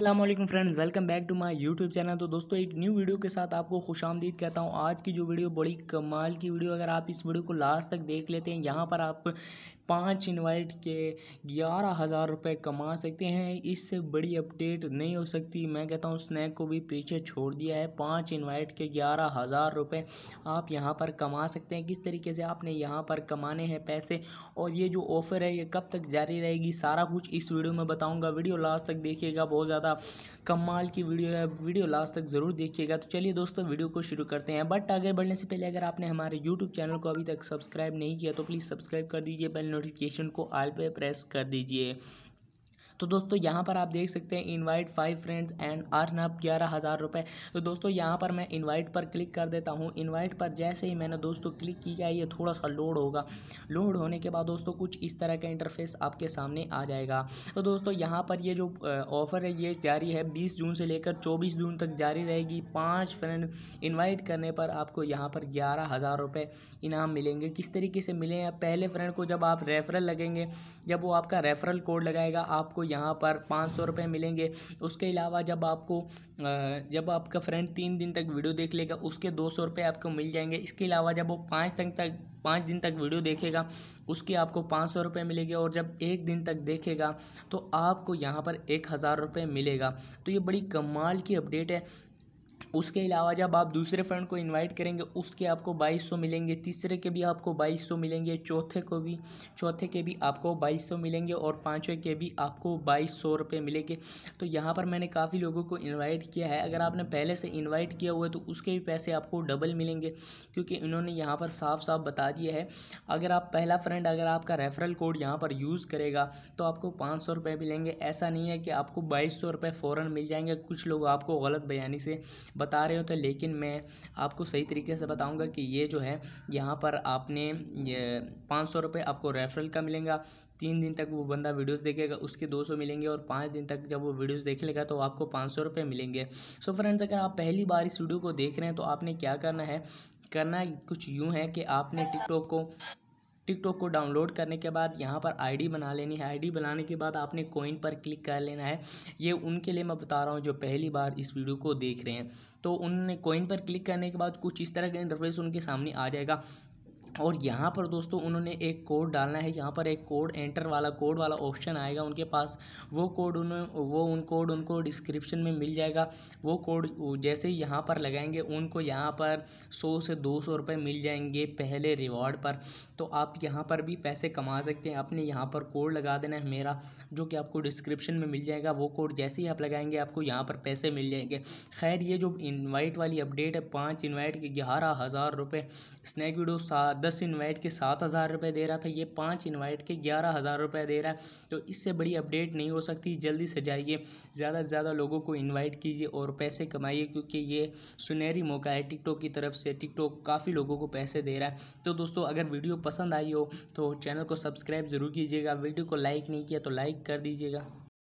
अल्लाम friends welcome back to my YouTube channel तो दोस्तों एक न्यू वीडियो के साथ आपको खुश आमदीद कहता हूँ आज की जो वीडियो बड़ी कमाल की वीडियो अगर आप इस वीडियो को लास्ट तक देख लेते हैं यहाँ पर आप पाँच इनवाइट के ग्यारह हज़ार रुपये कमा सकते हैं इससे बड़ी अपडेट नहीं हो सकती मैं कहता हूँ स्नैक को भी पीछे छोड़ दिया है पाँच इन्वाइट के ग्यारह हज़ार रुपये आप यहाँ पर कमा सकते हैं किस तरीके से आपने यहाँ पर कमाने हैं पैसे और ये जो ऑफ़र है ये कब तक जारी रहेगी सारा कुछ इस वीडियो में बताऊँगा वीडियो लास्ट तक देखिएगा बहुत ज़्यादा ज़्यादा कमाल की वीडियो है वीडियो लास्ट तक ज़रूर देखिएगा तो चलिए दोस्तों वीडियो को शुरू करते हैं बट आगे बढ़ने से पहले अगर आपने हमारे यूट्यूब चैनल को अभी तक सब्सक्राइब नहीं किया तो प्लीज़ सब्सक्राइब कर दीजिए बेल नोटिफिकेशन को आल पर प्रेस कर दीजिए तो दोस्तों यहाँ पर आप देख सकते हैं invite five friends and earn up ग्यारह हज़ार रुपये तो दोस्तों यहाँ पर मैं इनवाइट पर क्लिक कर देता हूँ इनवाइट पर जैसे ही मैंने दोस्तों क्लिक किया ये थोड़ा सा लोड होगा लोड होने के बाद दोस्तों कुछ इस तरह का इंटरफेस आपके सामने आ जाएगा तो दोस्तों यहाँ पर ये जो ऑफ़र है ये जारी है बीस जून से लेकर चौबीस जून तक जारी रहेगी पाँच फ्रेंड इन्वाइट करने पर आपको यहाँ पर ग्यारह हज़ार रुपये इनाम मिलेंगे किस तरीके से मिले पहले फ्रेंड को जब आप रेफरल लगेंगे जब वो आपका रेफरल कोड लगाएगा आपको यहाँ पर पाँच सौ रुपये मिलेंगे उसके अलावा जब आपको जब आपका फ्रेंड तीन दिन तक वीडियो देख लेगा उसके दो सौ रुपये आपको मिल जाएंगे इसके अलावा जब वो पाँच तक तक पाँच दिन तक वीडियो देखेगा उसके आपको पाँच सौ रुपये मिलेंगे और जब एक दिन तक देखेगा तो आपको यहाँ पर एक हज़ार रुपये मिलेगा तो ये बड़ी कमाल की अपडेट है उसके अलावा जब आप दूसरे फ्रेंड को इनवाइट करेंगे उसके आपको बाईस सौ मिलेंगे तीसरे के भी आपको बाईस सौ मिलेंगे चौथे को भी चौथे के भी आपको बाईस सौ मिलेंगे और पाँचवें के भी आपको बाईस सौ रुपये मिलेंगे तो यहाँ पर मैंने काफ़ी लोगों को इन्वाइट किया है अगर आपने पहले से इन्वाइट किया हुआ है तो उसके भी पैसे आपको डबल मिलेंगे क्योंकि इन्होंने यहाँ पर साफ साफ बता दिया है अगर आप पहला फ्रेंड अगर आपका रेफरल कोड यहाँ पर यूज़ करेगा तो आपको पाँच सौ रुपये मिलेंगे ऐसा नहीं है कि आपको बाईस सौ रुपये फ़ौरन मिल जाएंगे कुछ लोग आपको गलत बयानी से बता रहे होते लेकिन मैं आपको सही तरीके से बताऊंगा कि ये जो है यहाँ पर आपने पाँच सौ रुपये आपको रेफरल का मिलेगा तीन दिन तक वो बंदा वीडियोस देखेगा उसके दो सौ मिलेंगे और पाँच दिन तक जब वो वीडियोस देख लेगा तो आपको पाँच सौ रुपये मिलेंगे सो so फ्रेंड्स अगर आप पहली बार इस वीडियो को देख रहे हैं तो आपने क्या करना है करना कुछ यूँ है कि आपने टिकटॉक को टिकटॉक को डाउनलोड करने के बाद यहाँ पर आईडी बना लेनी है आईडी बनाने के बाद आपने कोइन पर क्लिक कर लेना है ये उनके लिए मैं बता रहा हूँ जो पहली बार इस वीडियो को देख रहे हैं तो उनने कोइन पर क्लिक करने के बाद कुछ इस तरह का इंटरफेस उनके सामने आ जाएगा और यहाँ पर दोस्तों उन्होंने एक कोड डालना है यहाँ पर एक कोड एंटर वाला कोड वाला ऑप्शन आएगा उनके पास वो कोड उन वो उन कोड उनको डिस्क्रिप्शन में मिल जाएगा वो कोड जैसे ही यहाँ पर लगाएंगे उनको यहाँ पर सौ से दो सौ रुपये मिल जाएंगे पहले रिवॉर्ड पर तो आप यहाँ पर भी पैसे कमा सकते हैं आपने यहाँ पर कोड लगा देना है मेरा जो कि आपको डिस्क्रिप्शन में मिल जाएगा वो कोड जैसे ही आप लगाएंगे आपको यहाँ पर पैसे मिल जाएंगे खैर ये जो इन्वाइट वाली अपडेट है पाँच इन्वाइट के ग्यारह हज़ार रुपये स्नैक वीडियो सात दस इन्वाइट के सात हज़ार रुपये दे रहा था ये पाँच इन्वाइट के ग्यारह हज़ार रुपये दे रहा है तो इससे बड़ी अपडेट नहीं हो सकती जल्दी से जाइए ज़्यादा से ज़्यादा लोगों को इन्वाइट कीजिए और पैसे कमाइए क्योंकि ये सुनहरी मौका है टिकटॉक की तरफ से टिकटॉक काफ़ी लोगों को पैसे दे रहा है तो दोस्तों अगर वीडियो पसंद आई हो तो चैनल को सब्सक्राइब ज़रूर कीजिएगा वीडियो को लाइक नहीं किया तो लाइक कर दीजिएगा